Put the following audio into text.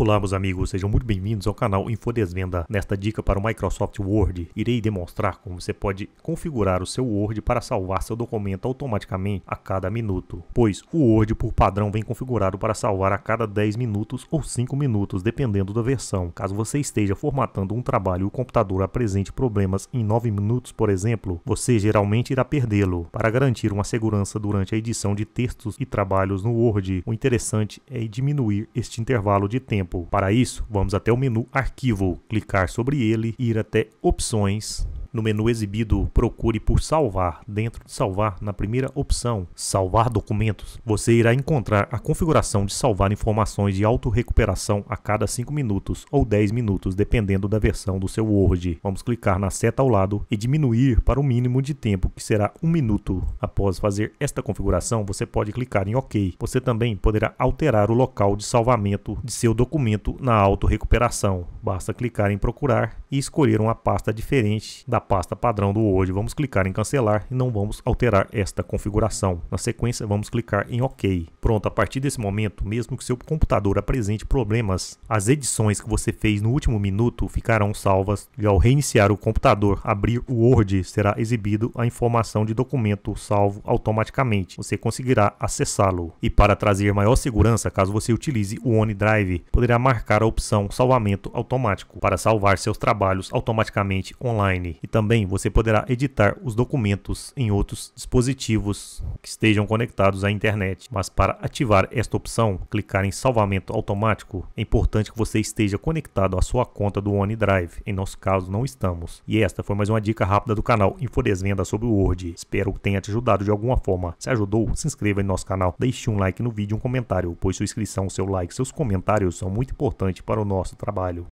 Olá, meus amigos, sejam muito bem-vindos ao canal Infodesvenda. Nesta dica para o Microsoft Word, irei demonstrar como você pode configurar o seu Word para salvar seu documento automaticamente a cada minuto, pois o Word por padrão vem configurado para salvar a cada 10 minutos ou 5 minutos, dependendo da versão. Caso você esteja formatando um trabalho e o computador apresente problemas em 9 minutos, por exemplo, você geralmente irá perdê-lo. Para garantir uma segurança durante a edição de textos e trabalhos no Word, o interessante é diminuir este intervalo de tempo tempo. Para isso, vamos até o menu Arquivo, clicar sobre ele, ir até Opções, no menu exibido, procure por Salvar. Dentro de Salvar, na primeira opção, Salvar documentos, você irá encontrar a configuração de salvar informações de auto-recuperação a cada 5 minutos ou 10 minutos, dependendo da versão do seu Word. Vamos clicar na seta ao lado e diminuir para o mínimo de tempo, que será 1 um minuto. Após fazer esta configuração, você pode clicar em OK. Você também poderá alterar o local de salvamento de seu documento na auto-recuperação. Basta clicar em procurar e escolher uma pasta diferente da pasta padrão do Word. Vamos clicar em cancelar e não vamos alterar esta configuração. Na sequência, vamos clicar em OK. Pronto, a partir desse momento, mesmo que seu computador apresente problemas, as edições que você fez no último minuto ficarão salvas e ao reiniciar o computador, abrir o Word, será exibido a informação de documento salvo automaticamente. Você conseguirá acessá-lo. E para trazer maior segurança, caso você utilize o OneDrive, poderá marcar a opção salvamento automático automático para salvar seus trabalhos automaticamente online e também você poderá editar os documentos em outros dispositivos que estejam conectados à internet. Mas para ativar esta opção, clicar em salvamento automático, é importante que você esteja conectado à sua conta do OneDrive. Em nosso caso, não estamos. E esta foi mais uma dica rápida do canal Infodesvenda sobre o Word. Espero que tenha te ajudado de alguma forma. Se ajudou, se inscreva em nosso canal, deixe um like no vídeo e um comentário, pois sua inscrição, seu like, seus comentários são muito importantes para o nosso trabalho.